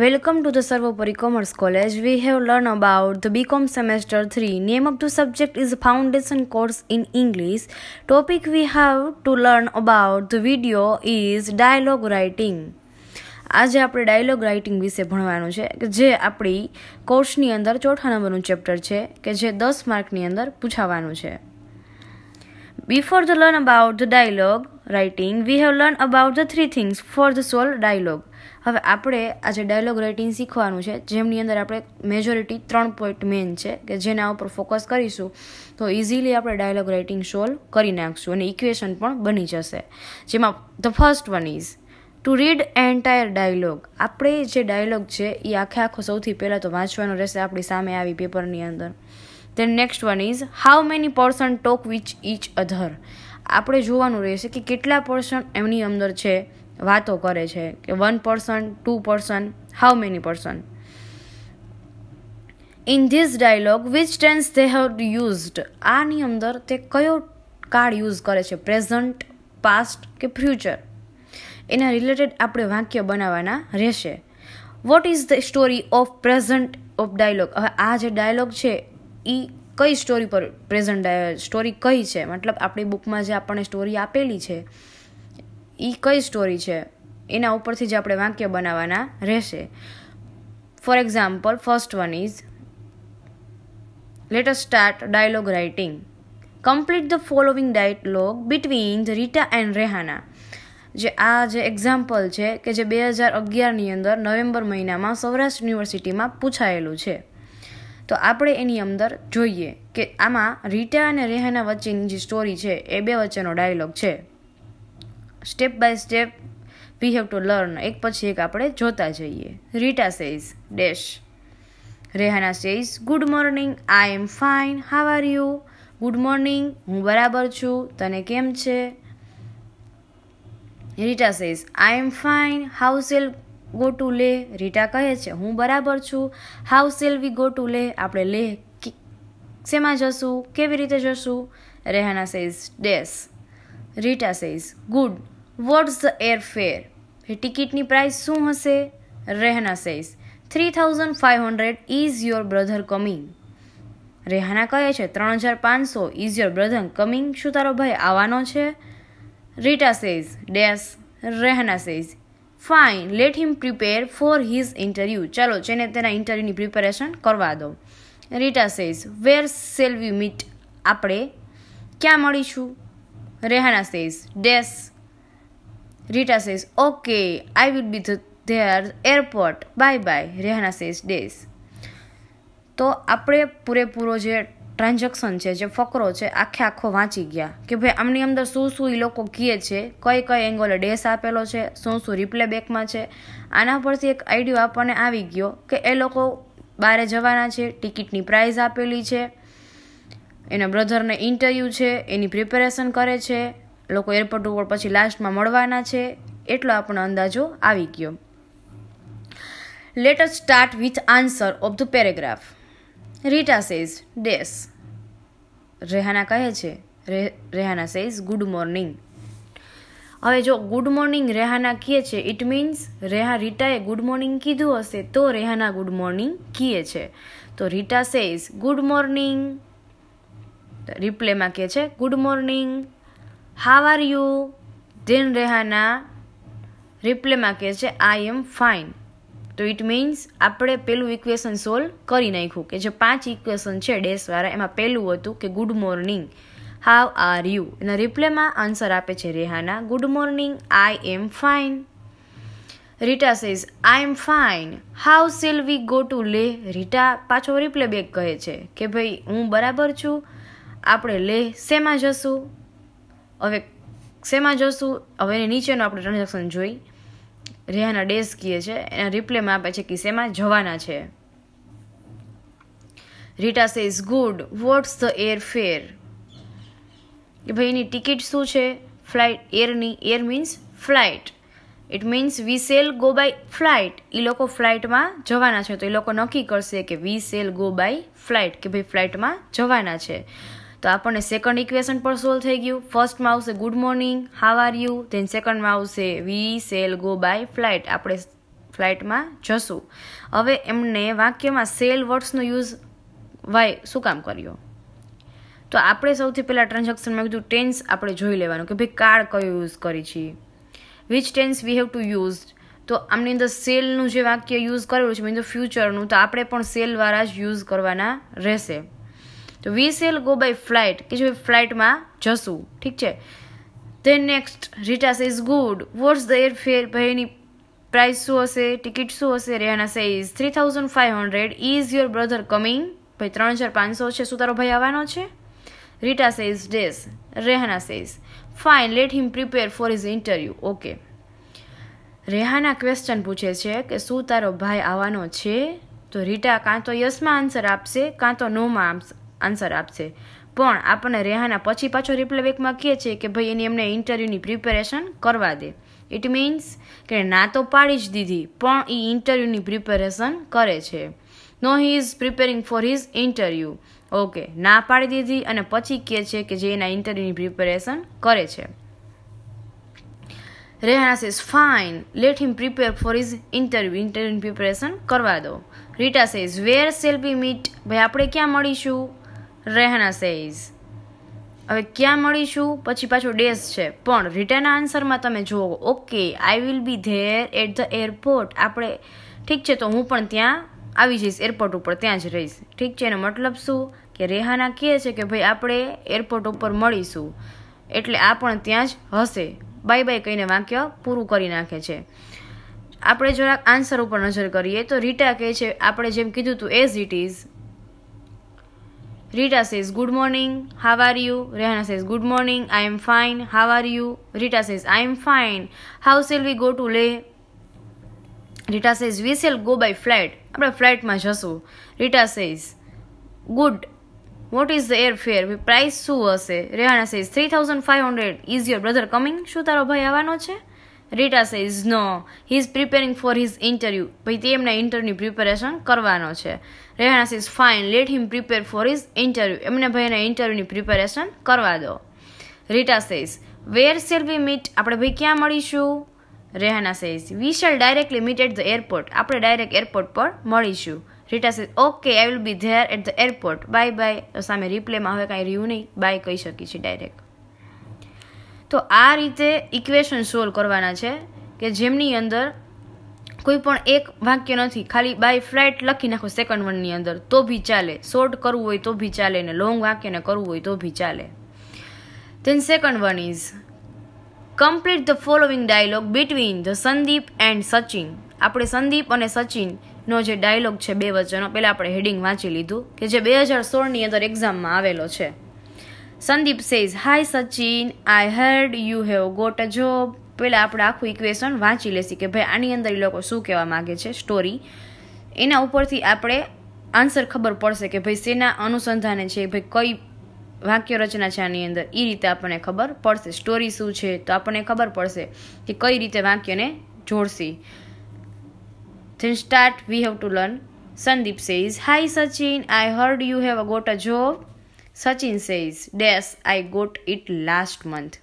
Welcome to the Sarvopari Commerce College. We have learned about the BCom semester 3. Name of the subject is Foundation Course in English. Topic we have to learn about the video is dialogue writing. આજે આપણે dialog writing વિશે ભણવાનું છે કે જે આપણી કોર્સની અંદર ચોથા નંબરનું ચેપ્ટર છે કે જે દસ માર્કની અંદર પૂછાવાનું છે before the learn about the dialogue writing we have learn about the three things for the soul dialogue હવે આપણે આજે ડાયલોગ રાઇટિંગ શીખવાનું છે જેમની અંદર આપણે મેજોરિટી ત્રણ પોઈન્ટ મેન છે કે જેના ઉપર ફોકસ કરીશું તો ઇઝીલી આપણે ડાયલોગ રાઇટિંગ સોલ્વ કરી નાખશું અને ઇક્વેશન પણ બની જશે જેમાં the first one is to read entire dialogue આપણે જે ડાયલોગ છે એ આખે આખો સૌથી પહેલાં તો વાંચવાનો રહેશે આપણી સામે આવી પેપરની અંદર then next one is how many person talk which each other આપણે જોવાનું રહેશે કે કેટલા પર્સન એમની અંદર છે વાતો કરે છે કે one person to person how many person in this dialogue which tense they have used આની અંદર તે કયો કાર્ડ યુઝ કરે છે પ્રેઝન્ટ પાસ્ટ કે ફ્યુચર એના રિલેટેડ આપણે વાક્ય બનાવવાના રહેશે what is the story of present of dialogue હવે આ જે ડાયલોગ છે એ કઈ સ્ટોરી પર પ્રેઝન્ટ સ્ટોરી કઈ છે મતલબ આપણી બુકમાં જે આપણને સ્ટોરી આપેલી છે એ કઈ સ્ટોરી છે એના ઉપરથી જ આપણે વાક્ય બનાવવાના રહેશે for example first one is let us start dialogue writing complete the following dialogue between the Rita and Rehana જે આ જે એક્ઝામ્પલ છે કે જે બે હજાર અગિયારની અંદર નવેમ્બર મહિનામાં સૌરાષ્ટ્ર યુનિવર્સિટીમાં પૂછાયેલું છે તો આપણે એની અંદર જોઈએ કે આમાં રીટા અને રેહાના વચ્ચેની જે સ્ટોરી છે એ બે વચ્ચેનો ડાયલોગ છે step by step we have to learn એક પછી એક આપણે જોતા જઈએ Rita says dash Rehana says good morning I am fine how are you good morning હું બરાબર છું તને કેમ છે Rita says I am fine how shall go to lay રીટા કહે છે હું બરાબર છું how shall we go to lay આપણે લે શેમાં જશું કેવી રીતે જશું Rehana says days Rita says good what's the airfare એ ટિકિટની પ્રાઇસ શું હશે Rehana says three thousand five hundred is your brother coming Rehana કહે છે ત્રણ હજાર પાંચસો ઇઝ યોર બ્રધર કમિંગ શું તારો ભાઈ આવવાનો છે Rita says dash Rehana says fine let him prepare for his interview ચાલો જેને તેના ઇન્ટરવ્યૂની પ્રિપેરેશન કરવા દો Rita says where shall we meet આપણે ક્યાં મળીશું Rehana says dash Rita says, Okay, I will be the, there airport. Bye bye. Rehana says, Days. તો આપણે પૂરેપૂરો જે ટ્રાન્ઝેક્શન છે જે ફકરો છે આખે આખો વાંચી ગયા કે ભાઈ આમની અંદર શું શું એ લોકો કીએ છે કઈ કઈ એંગોલે ડેસ આપેલો છે શું શું રિપ્લે બેકમાં છે આના પરથી એક આઈડિયો આપણને આવી ગયો કે એ લોકો બહાર જવાના છે ટિકિટની પ્રાઇઝ આપેલી છે એના બ્રધરને ઇન્ટરવ્યૂ છે એની પ્રિપેરેશન કરે છે લોકો એરપોર્ટ ઉપર પછી લાસ્ટમાં મળવાના છે એટલો આપણો અંદાજો આવી ગયો later start with answer of the paragraph Rita says dash Rehana કહે છે રેહાના સેઝ ગુડ મોર્નિંગ હવે જો ગુડ મોર્નિંગ રેહાના કહે છે ઇટ મીન્સ રેહા રીટાએ ગુડ મોર્નિંગ કીધું હશે તો રેહાના ગુડ મોર્નિંગ કહે છે તો રીટા સેઝ ગુડ મોર્નિંગ રિપ્લેમાં કહે છે good morning how are you then Rehana રિપ્લેમાં કહે છે આઈ એમ ફાઇન તો ઇટ મીન્સ આપણે પેલું ઇક્વેશન સોલ્વ કરી નાખ્યું કે જે પાંચ ઇક્વેશન છે ડેસવાળા એમાં પહેલું હતું કે good morning how are you એના રિપ્લેમાં આન્સર આપે છે Rehana good morning I am fine Rita says I am fine how shall we go to lay Rita પાછો રિપ્લે બેક કહે છે કે ભાઈ હું બરાબર છું આપણે લે શેમાં જશું હવે શેમાં જોશું હવે એની નીચેનું આપણે ટ્રાન્ઝેક્શન જોઈ રેહાના ડેસ કહે છે એના રિપ્લેમાં આપે છે કે શેમાં જવાના છે Rita says good what's the air fare કે ભાઈ એની ટિકિટ શું છે ફ્લાઇટ એરની air means flight it means we shall go by flight એ લોકો ફ્લાઇટમાં જવાના છે તો એ લોકો નક્કી કરશે કે we shall go by flight કે ભાઈ ફ્લાઇટમાં જવાના છે તો આપણને સેકન્ડ ઇક્વેશન પણ સોલ્વ થઈ ગયું ફર્સ્ટમાં આવશે good morning how are you then સેકન્ડમાં આવશે we shall go by flight આપણે ફ્લાઇટમાં જશું હવે એમને વાક્યમાં સેલ વર્ડ્સનો યુઝ વાય શું કામ કર્યો તો આપણે સૌથી પહેલાં ટ્રાન્ઝેક્શનમાં કીધું ટેન્સ આપણે જોઈ લેવાનું કે ભાઈ કાર્ડ કયો યુઝ કરી છીએ which tense we have to use તો આમની અંદર સેલનું જે વાક્ય યુઝ કરેલું છે મીન્સ ફ્યુચરનું તો આપણે પણ સેલવાળા જ યુઝ કરવાના રહેશે તો we shall go by flight કે જો ફ્લાઇટમાં જશું ઠીક છે than next Rita says good what's the airfare ભાઈની પ્રાઇસ શું હશે ટિકિટ શું હશે Rehana says three thousand five hundred is your brother coming ભાઈ ત્રણ હજાર પાંચસો છે શું તારો ભાઈ આવવાનો છે Rita says dash Rehana says fine let him prepare for his interview okay Rehana question પૂછે છે કે શું તારો ભાઈ આવવાનો છે તો રીટા કાં તો યસમાં આન્સર આપશે કાં તો નોમાં આન્સર આપશે પણ આપણને રેહાના પછી પાછો રિપ્લાય કહે છે કે ભાઈ એની એમને ઇન્ટરવ્યૂની પ્રિપેરેશન કરવા દે ઇટ મીન્સ કે ના તો પાડી જ દીધી પણ એ ઇન્ટરવ્યૂની પ્રિપેરેશન કરે છે no he is preparing for his interview okay ના પાડી દીધી અને પછી કહે છે કે જે એના ઇન્ટરવ્યૂની પ્રિપેરેશન કરે છે Rehana says fine let him prepare for his interview interview preparation કરવા દો Rita says where shall be meet ભાઈ આપણે ક્યાં મળીશું રહેણા સેઇઝ હવે ક્યાં મળીશું પછી પાછો ડેસ છે પણ રિટર્ન આન્સરમાં તમે જુઓ okay I will be there at the airport આપણે ઠીક છે તો હું પણ ત્યાં આવી જઈશ એરપોર્ટ ઉપર ત્યાં જ રહીશ ઠીક છે એનો મતલબ શું કે રેહાના કહે છે કે ભાઈ આપણે એરપોર્ટ ઉપર મળીશું એટલે આ પણ ત્યાં જ હશે બાય બાય કહીને વાક્ય પૂરું કરી નાખે છે આપણે જરાક આન્સર ઉપર નજર કરીએ તો રીટા કહે છે આપણે જેમ કીધું હતું as it is Rita says, Good morning, how are you? Rehana says, Good morning, I am fine, how are you? Rita says, I am fine, how shall we go to Leh? Rita says, We shall go by flight. આપણે ફ્લાઇટમાં જશું Rita says good what is the airfare price શું હશે Rehana says three thousand five hundred is your brother coming શું તારો ભાઈ આવવાનો છે Rita says no he is preparing for his interview ભાઈ તે એમના ઇન્ટરવ્યૂની પ્રિપેરેશન કરવાનો છે Rehana says fine let him prepare for his interview એમને ભાઈ એના ઇન્ટરવ્યૂની પ્રિપેરેશન કરવા દો Rita says where shall we meet આપણે ભાઈ ક્યાં મળીશું Rehana says we shall directly meet at the airport આપણે ડાયરેક્ટ એરપોર્ટ પર મળીશું Rita says okay I will be there at the airport bye bye સામે રિપ્લેમાં હવે કાંઈ રહ્યું નહીં બાય કહી શકીએ છીએ ડાયરેક્ટ તો આ રીતે ઇક્વેશન સોલ્વ કરવાના છે કે જેમની અંદર કોઈ પણ એક વાક્ય નથી ખાલી બાય ફ્લાઇટ લખી નાખો સેકન્ડ વનની અંદર તો બી ચાલે શોર્ટ કરવું હોય તો બી ચાલે ને લોંગ વાક્યને કરવું હોય તો બી ચાલે then second one is complete the following dialogue between the Sandeep and Sachin આપણે સંદીપ અને સચિનનો જે ડાયલોગ છે બે વચનો પહેલાં આપણે હેડિંગ વાંચી લીધું કે જે બે હજાર સોળની અંદર એક્ઝામમાં આવેલો છે Sandeep says hi Sachin I heard you have got a job પહેલાં આપણે આખું ઇક્વેશન વાંચી લેશી કે ભાઈ આની અંદર એ લોકો શું કહેવા માગે છે સ્ટોરી એના ઉપરથી આપણે આન્સર ખબર પડશે કે ભાઈ શેના અનુસંધાને છે ભાઈ કઈ વાક્ય રચના છે આની અંદર એ રીતે આપણને ખબર પડશે સ્ટોરી શું છે તો આપણને ખબર પડશે કે કઈ રીતે વાક્યને જોડશી then start we have to learn Sandeep says hi Sachin I heard you have a got a job Sachin says days I got it last month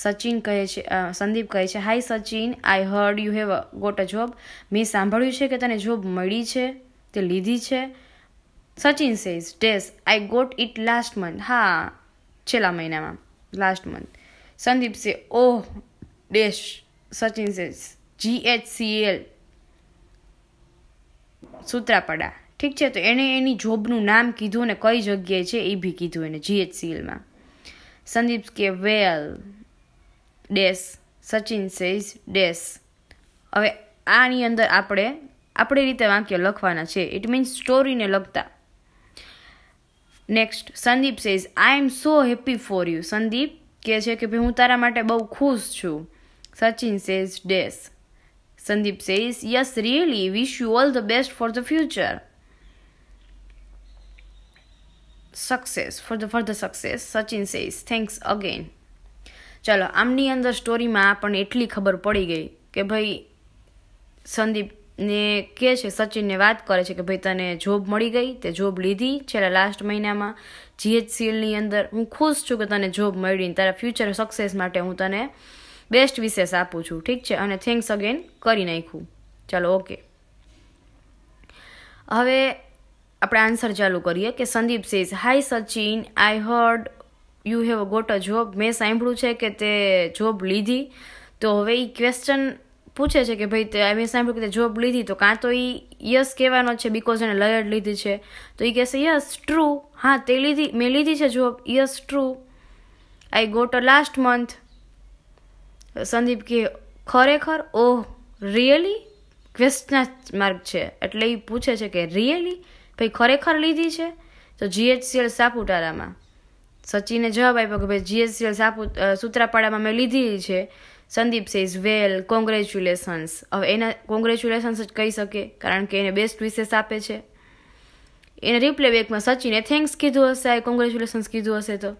Sachin કહે છે સંદીપ કહે છે hi Sachin I heard you have got a job મેં સાંભળ્યું છે કે તને job મળી છે તે લીધી છે Sachin says days I got it last month હા છેલ્લા મહિનામાં last month Sandeep says oh dash Sachin says એલ સુત્રાપડા ઠીક છે તો એણે એની જોબનું નામ કીધું અને કઈ જગ્યાએ છે એ બી કીધું એને જીએચસીએલમાં સંદીપ કે well dash Sachin says dash હવે આની અંદર આપણે આપણી રીતે વાક્ય લખવાના છે ઇટ મીન્સ સ્ટોરીને લગતા next Sandeep says I am so happy for you Sandeep કહે છે કે ભાઈ હું તારા માટે બહુ ખુશ છું Sachin says dash Sandeep says yes really wish you all the best for the future success for the for the success Sachin says thanks again ચાલો આમની અંદર સ્ટોરીમાં આપણને એટલી ખબર પડી ગઈ કે ભાઈ સંદીપને કહે છે સચિનને વાત કરે છે કે ભાઈ તને જોબ મળી ગઈ તે જોબ લીધી છેલ્લા લાસ્ટ મહિનામાં જીએચસીએલની અંદર હું ખુશ છું કે તને જોબ મળી તારા ફ્યુચર સક્સેસ માટે હું તને બેસ્ટ વિશેષ આપું છું ઠીક છે અને થેન્ક્સ અગેન કરી નાખ્યું ચાલો ઓકે હવે આપણે આન્સર ચાલુ કરીએ કે Sandeep says hi Sachin I heard you have got a job મેં સાંભળ્યું છે કે તે જોબ લીધી તો હવે એ ક્વેશ્ચન પૂછે છે કે ભાઈ તે મેં સાંભળ્યું કે તે જોબ લીધી તો કાં તો એ યસ કહેવાનો છે બિકોઝ એણે લયર લીધી છે તો એ કહેશે યસ ટ્રુ હા તે લીધી મેં લીધી છે job yes true I got a last month Sandeep કે ખરેખર ઓહ રિયલી ક્વેશ્ચન માર્ક છે એટલે એ પૂછે છે કે રિયલી ભાઈ ખરેખર લીધી છે તો જીએચસીએલ સાપુતારામાં સચિને જવાબ આપ્યો કે ભાઈ જીએચસીએલ સાપુ સુત્રાપાડામાં મેં લીધી છે સંદીપ સેઝ વેલ કોંગ્રેચ્યુલેશન્સ હવે એના કોંગ્રેચ્યુલેશન્સ જ કહી શકે કારણ કે એને બેસ્ટ વિશેષ આપે છે એને રિપ્લે બેકમાં સચિને થેન્ક્સ કીધું હશે આઈ કોંગ્રેચ્યુલેશન્સ કીધું હશે તો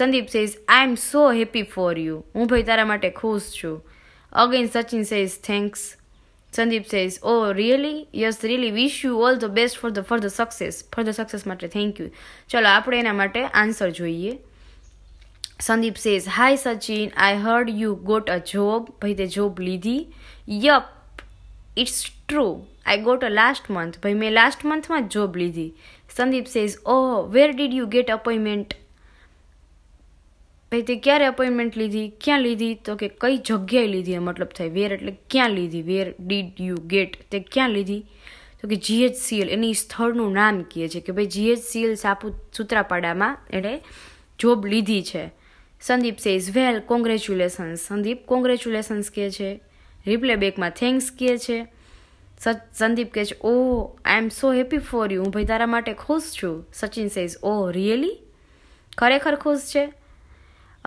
Sandeep says I am so happy for you હું ભાઈ તારા માટે ખુશ છું again Sachin says thanks Sandeep says oh really yes really wish you all the best for the for the success for the success માટે થેન્ક યુ ચલો આપણે એના માટે આન્સર જોઈએ Sandeep says hi Sachin I heard you got a job ભાઈ તે job લીધી yup it's true I got a last month ભાઈ મેં લાસ્ટ મંથમાં જ જોબ લીધી Sandeep says oh where did you get appointment ભાઈ તે ક્યારે અપોઇન્ટમેન્ટ લીધી ક્યાં લીધી તો કે કઈ જગ્યાએ લીધી મતલબ થાય વેર એટલે ક્યાં લીધી વેર ડીડ યુ ગેટ તે ક્યાં લીધી તો કે જીએચસીએલ એની સ્થળનું નામ કહે છે કે ભાઈ જીએચસીએલ સાપુ સુત્રાપાડામાં એણે જોબ લીધી છે Sandeep says well congratulations Sandeep congratulations કહે છે રિપ્લે બેકમાં થેન્ક્સ કહે છે સંદીપ કહે છે oh I am so happy for you હું ભાઈ તારા માટે ખુશ છું સચિન સેઝ ઓહ રિયલી ખરેખર ખુશ છે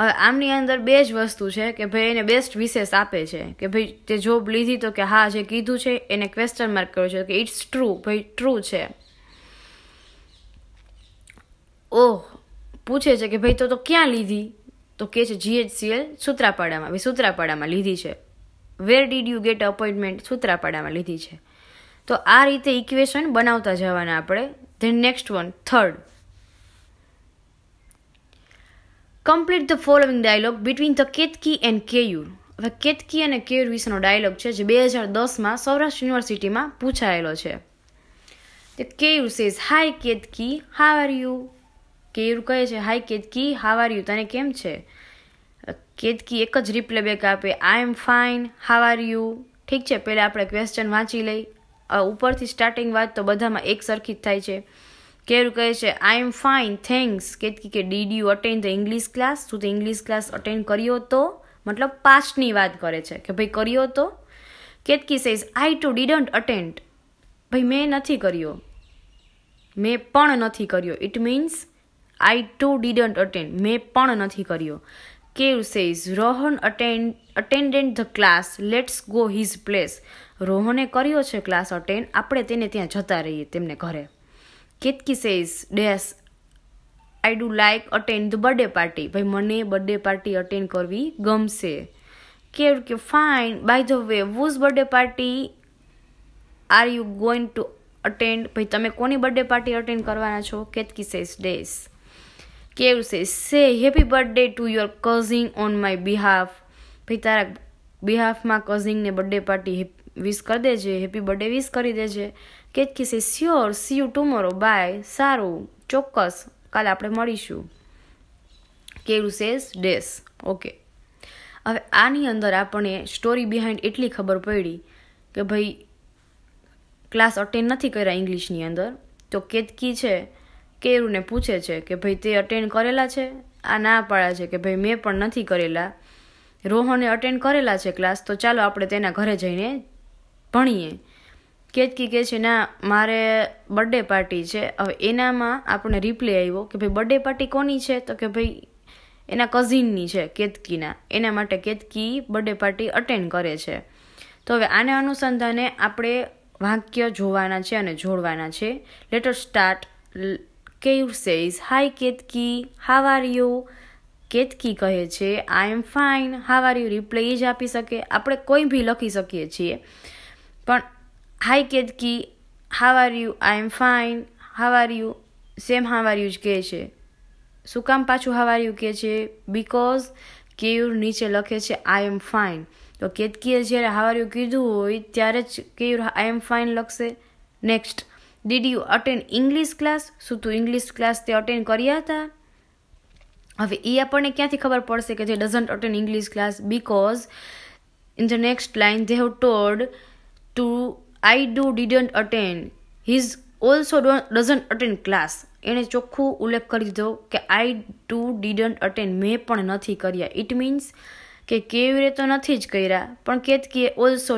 આમની અંદર બે જ વસ્તુ છે કે ભાઈ એને બેસ્ટ વિશેષ આપે છે કે ભાઈ તે જોબ લીધી તો કે હા જે કીધું છે એને ક્વેશ્ચન માર્ક કર્યો છે કે ઇટ્સ ટ્રુ ભાઈ ટ્રુ છે ઓહ પૂછે છે કે ભાઈ તો તો ક્યાં લીધી તો કે છે જીએચસીએલ સુત્રાપાડામાં ભાઈ સુત્રાપાડામાં લીધી છે where did you get appointment સુત્રાપાડામાં લીધી છે તો આ રીતે ઇક્વેશન બનાવતા જવાના આપણે then next one third complete the following dialogue between the Ketki and Keyur હવે કેતકી અને કેયુર વિશેનો ડાયલોગ છે જે બે હજાર દસમાં સૌરાષ્ટ્ર યુનિવર્સિટીમાં પૂછાયેલો છે તે Keyur says hi Ketki how are you Keyur કહે છે hi Ketki how are you તને કેમ છે કેતકી એક જ રિપ્લે બેક આપે I am fine how are you ઠીક છે પહેલાં આપણે ક્વેશ્ચન વાંચી લઈ ઉપરથી સ્ટાર્ટિંગ વાત તો બધામાં એક સરખી જ થાય છે કેર કહે છે આઈ એમ ફાઇન થેન્ક્સ કહેતી કે did you attend the English class તું તો ઇંગ્લિશ ક્લાસ અટેન્ડ કર્યો તો મતલબ પાસ્ટની વાત કરે છે કે ભાઈ કર્યો તો Ketki says I too didn't attend ભાઈ મેં નથી કર્યો મેં પણ નથી કર્યો it means I too didn't attend મેં પણ નથી કર્યો કેવ says Rohan attend attendant the class let's go his place રોહને કર્યો છે ક્લાસ અટેન્ડ આપણે તેને ત્યાં જતા રહીએ તેમને ઘરે Ketki says days I do like attend the birthday party ભાઈ મને બર્થડે પાર્ટી અટેન્ડ કરવી ગમશે કે કે fine by the way whose birthday party are you going to attend ભાઈ તમે કોની બર્થડે પાર્ટી અટેન્ડ કરવાના છો કેતકી સેઝ ડેસ કેવ says say happy birthday to your cousin on my behalf ભાઈ તારા બિહાફમાં કઝિનને બર્થડે પાર્ટી હેપી વિશ કરી દેજે હેપી બર્થડે વિશ કરી દેજે કેક કિસે sure see you tomorrow bye સારું ચોક્કસ કાલે આપણે મળીશું કેવું સેઝ ડેસ ઓકે હવે આની અંદર આપણે સ્ટોરી બિહાઇન્ડ એટલી ખબર પડી કે ભાઈ ક્લાસ અટેન્ડ નથી કર્યા ઇંગ્લિશની અંદર તો કેતકી છે કેરુને પૂછે છે કે ભાઈ તે અટેન્ડ કરેલા છે આ ના પાડ્યા છે કે ભાઈ મેં પણ નથી કરેલા રોહને અટેન્ડ કરેલા છે ક્લાસ તો ચાલો આપણે તેના ઘરે જઈને ભણીએ કેતકી કહે છે ના મારે બર્થડે પાર્ટી છે હવે એનામાં આપણે રિપ્લે આવ્યો કે ભાઈ બર્થડે પાર્ટી કોની છે તો કે ભાઈ એના કઝિનની છે કેતકીના એના માટે કેતકી બર્થડે પાર્ટી અટેન્ડ કરે છે તો હવે આને અનુસંધાને આપણે વાક્ય જોવાના છે અને જોડવાના છે લેટર સ્ટાર્ટ કેવ says hi Ketki how are you Ketki કહે છે I am fine how are you reply જ આપી શકે આપણે કોઈ બી લખી શકીએ છીએ પણ hi Ketki how are you I am fine how are you same how are you જ કહે છે શું કામ પાછું હાવ આર યુ કહે છે બિકોઝ કેયુર નીચે લખે છે આઈ એમ ફાઇન તો કેતકીએ જ્યારે હાવાર્યું કીધું હોય ત્યારે જ કેયુર આઈ એમ ફાઇન લખશે next did you attend English class શું તું ઇંગ્લિશ ક્લાસ તે અટેન્ડ કર્યા હતા હવે એ આપણને ક્યાંથી ખબર પડશે કે જે doesn't attend English class because in the next line they have told to I do do didn't attend. Also also doesn't attend class એણે ચોખ્ખું ઉલ્લેખ કરી દીધો કે આઈ ટુ ડીડન્ટ અટેન્ડ મેં પણ નથી કર્યા ઇટ મીન્સ કે કેવીરે તો નથી જ કર્યા પણ કેતકીએ also also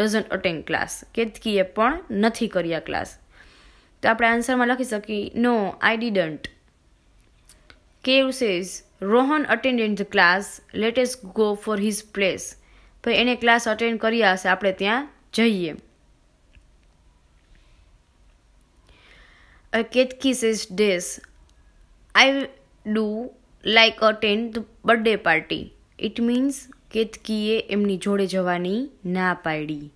doesn't attend class કેતકીએ પણ નથી કર્યા ક્લાસ તો આપણે આન્સરમાં લખી શકીએ નો આઈ ડીડન્ટ કેવ says Rohan attend the class latest go for his place ભાઈ એણે ક્લાસ અટેન્ડ કર્યા હશે આપણે ત્યાં જઈએ A cat kisses days. I do like attend birthday party it means કેતકીએ એમની જોડે જવાની ના પાડી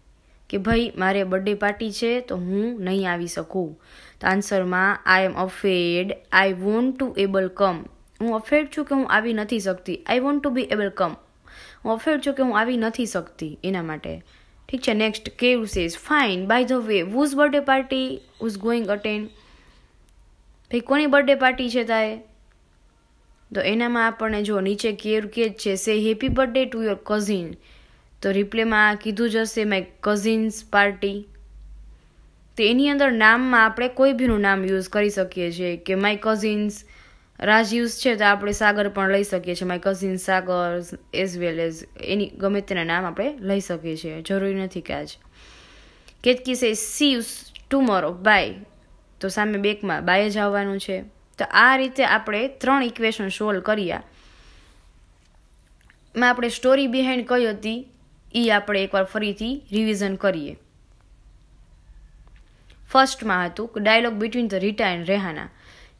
કે ભાઈ મારે બર્થડે પાર્ટી છે તો હું નહીં આવી શકું તો આન્સરમાં I am afraid I won't to able come હું અફેડ છું કે હું આવી નથી શકતી I won't to be able come હું અફેડ છું કે હું આવી નથી શકતી એના માટે ઠીક છે નેક્સ્ટ કેવ says fine by the way whose birthday party whose going attend ભાઈ કોની બર્થડે પાર્ટી છે તારે તો એનામાં આપણને જો નીચે કેર કે છે say happy birthday to your cousin તો રિપ્લેમાં કીધું જ હશે માય કઝિન્સ પાર્ટી તો એની અંદર નામમાં આપણે કોઈ બીનું નામ યુઝ કરી શકીએ છીએ કે માય કઝિન્સ રાજયુઝ છે તો આપણે સાગર પણ લઈ શકીએ છીએ my cousin Sagar as well as any ગમે તેના નામ આપણે લઈ શકીએ છીએ જરૂરી નથી કે આજ કેતકી સે સી યુ ટુમોરો બાય તો સામે બેકમાં બાય જ આવવાનું છે તો આ રીતે આપણે ત્રણ ઇક્વેશન સોલ્વ કર્યા માં આપણે સ્ટોરી બિહાઇન્ડ કઈ હતી એ આપણે એકવાર ફરીથી રિવિઝન કરીએ ફર્સ્ટમાં હતું dialogue between the Rita and Rehana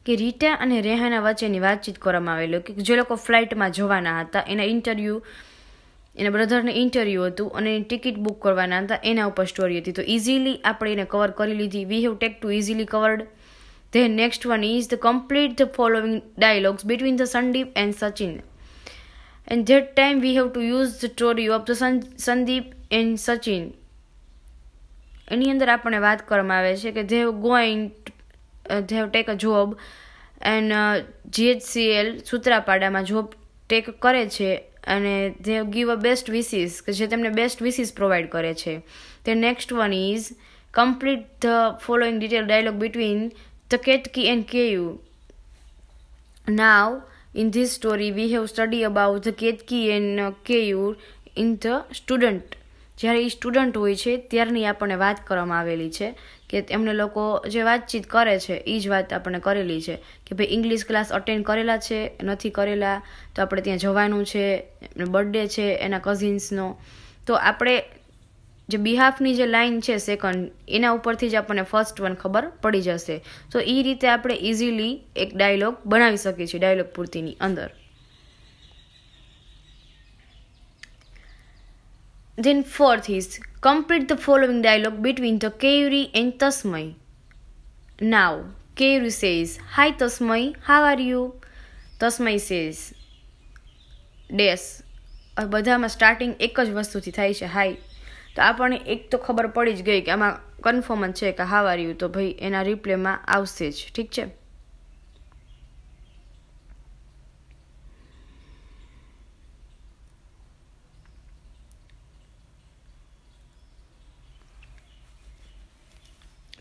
કે રીટા અને રેહાના વચ્ચેની વાતચીત કરવામાં આવેલો કે જે લોકો ફ્લાઇટમાં જવાના હતા એના ઇન્ટરવ્યૂ એના બ્રધરને ઇન્ટરવ્યૂ હતું અને એની ટિકિટ બુક કરવાના હતા એના ઉપર સ્ટોરી હતી તો ઇઝીલી આપણે એને કવર કરી લીધી we have take to easily covered then next one is the complete the following dialogues between the Sandeep and Sachin and that time we have to use the story of the Sandeep and Sachin એની અંદર આપણને વાત કરવામાં આવે છે કે they going they take take a job and uh, GHCL સૂત્રાપાડામાં job take કરે છે અને they give a best wishes કે જે તેમને બેસ્ટ વિસીસ પ્રોવાઈડ કરે છે તે next one is complete the following detail dialogue between the Ketki and Keyur now in this story we have study about the Ketki and Keyur in the student જ્યારે એ student હોય છે ત્યારની આપણને વાત કરવામાં આવેલી છે કે એમને લોકો જે વાતચીત કરે છે એ જ વાત આપણે કરેલી છે કે ભાઈ ઇંગ્લિશ ક્લાસ અટેન્ડ કરેલા છે નથી કરેલા તો આપણે ત્યાં જવાનું છે બર્થડે છે એના કઝિન્સનો તો આપણે જે બિહાફની જે લાઇન છે સેકન્ડ એના ઉપરથી જ આપણને ફર્સ્ટ વન ખબર પડી જશે તો એ રીતે આપણે ઇઝીલી એક ડાયલોગ બનાવી શકીએ છીએ ડાયલોગ પૂર્તિની અંદર Then fourth is Complete the following dialogue between the Kayuri and Tasmay. Now, Kayuri says, Hi Tasmay, how are you? Tasmay says, Yes. બધામાં સ્ટાર્ટિંગ એક જ વસ્તુથી થાય છે હાઈ તો આપણને એક તો ખબર પડી જ ગઈ કે આમાં કન્ફર્મ છે કે હાવ આર યુ તો ભાઈ એના રિપ્લેમાં આવશે જ ઠીક છે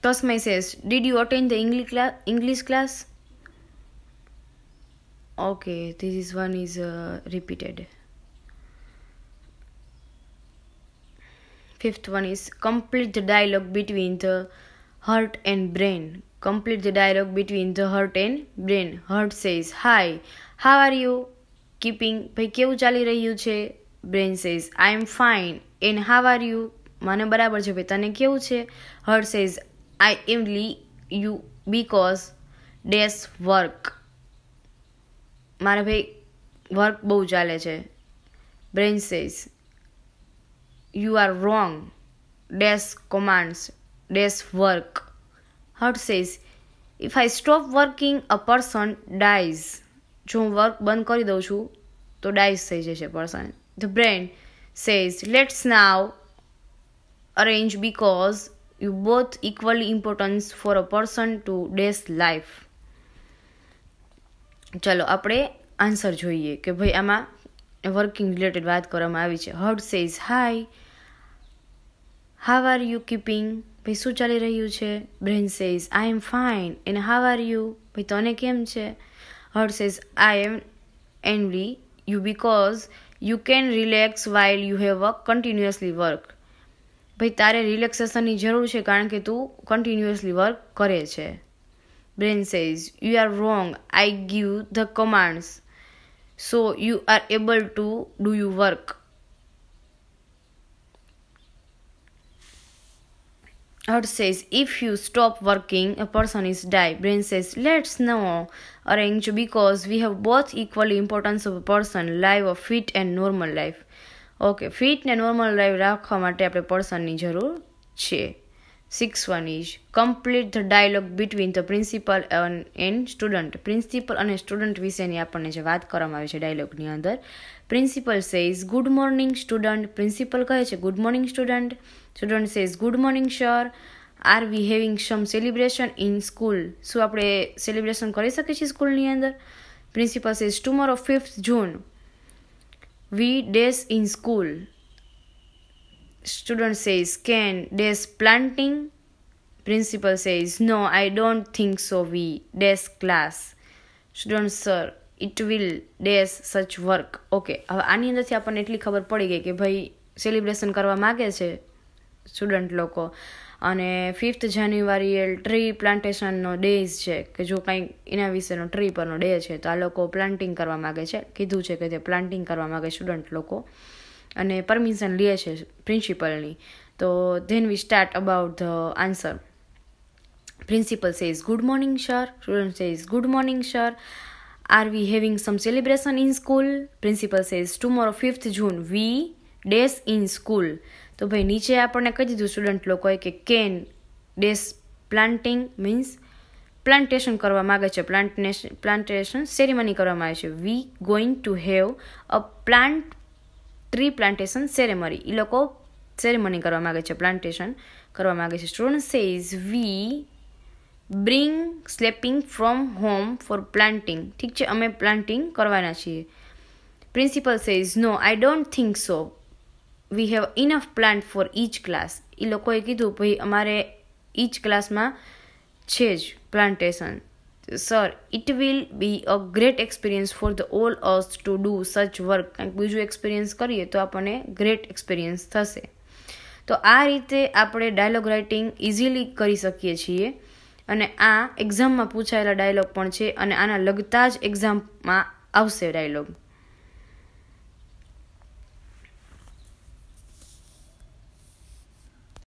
Tosma says, Did you attend the English, English class? Okay, this is one is uh, repeated. Fifth one is complete the dialogue between the heart and brain. Complete the dialogue between the heart and brain. Heart says, Hi, how are you? Keeping? ભાઈ કેવું ચાલી રહ્યું says, I am fine. And how are you? Are you મને બરાબર છે ભાઈ I am leave you because this work મારા ભાઈ વર્ક બહુ ચાલે છે brain says you are wrong this commands this work heart says if I stop working a person dies જો હું વર્ક બંધ કરી દઉં છું તો ડાઈઝ થઈ જશે person the brain says let's now arrange because you both equally importance for a person to this life ચલો આપણે આન્સર જોઈએ કે ભાઈ આમાં વર્કિંગ રિલેટેડ વાત કરવામાં આવી છે heart says hi how are you keeping ભાઈ શું ચાલી રહ્યું છે brain says I am fine and how are you ભાઈ તને કેમ છે હર્ટ સેઝ આઈ એમ એન્ડલી you because you can relax while you have work continuously work ભાઈ તારે રિલેક્સેશનની જરૂર છે કારણ કે તું કન્ટિન્યુઅસલી વર્ક કરે છે brain says you are wrong I give the commands so you are able to do you work Heart says, if you stop working, a person is die. Brain says, let's now arrange because we have both equally importance of a person, live, a fit and normal life. Okay ફિટને normal life રાખવા માટે આપણે પર્સનની જરૂર છે six one is complete the dialogue between the principal and student principal અને સ્ટુડન્ટ વિશેની આપણને જે વાત કરવામાં આવી છે ડાયલોગની અંદર principal says good morning student principal કહે છે good morning student student says good morning sir are we having some celebration in school શું આપણે સેલિબ્રેશન કરી શકીએ છીએ સ્કૂલની અંદર principal says tomorrow fifth June we dash in school student says can dash planting principal says no i don't think so we dash class student sir it will this such work okay હવે આની અંદરથી આપણને એટલી ખબર પડી ગઈ કે ભાઈ સેલિબ્રેશન કરવા માગે છે સ્ટુડન્ટ લોકો અને ફિફ્થ જાન્યુઆરી એ ટ્રી પ્લાન્ટેશનનો ડેઝ છે કે જો કંઈ એના વિશેનો ટ્રી પરનો ડે છે તો આ લોકો પ્લાન્ટિંગ કરવા માગે છે કીધું છે કે તે પ્લાન્ટિંગ કરવા માગે સ્ટુડન્ટ લોકો અને પરમિશન લે છે પ્રિન્સિપલની તો then we start about the answer principal says good morning sir student says good morning sir are we having some celebration in school principal says tomorrow fifth June we dash in school તો ભાઈ નીચે આપણને કહી દીધું student લોકોએ કે can this planting means plantation કરવા માગે છે પ્લાન્ટેશન પ્લાન્ટેશન સેરેમની કરવામાં આવે છે we going to have a plant tree plantation ceremony એ લોકો સેરેમની કરવા માગે છે પ્લાન્ટેશન કરવા માગે છે student says we bring sapling from home for planting ઠીક છે અમે પ્લાન્ટિંગ કરવાના છીએ principal says no I don't think so we have enough plant for each class એ લોકોએ કીધું ભાઈ અમારે ઈચ ક્લાસમાં છે જ plantation sir it will be a great experience for the all us to do such work કંઈક બીજું એક્સપિરિયન્સ કરીએ તો આપણને ગ્રેટ એક્સપિરિયન્સ થશે તો આ રીતે આપણે ડાયલોગ રાઇટિંગ ઇઝીલી કરી શકીએ છીએ અને આ એક્ઝામમાં પૂછાયેલા ડાયલોગ પણ છે અને આના લગતા જ એક્ઝામમાં આવશે ડાયલોગ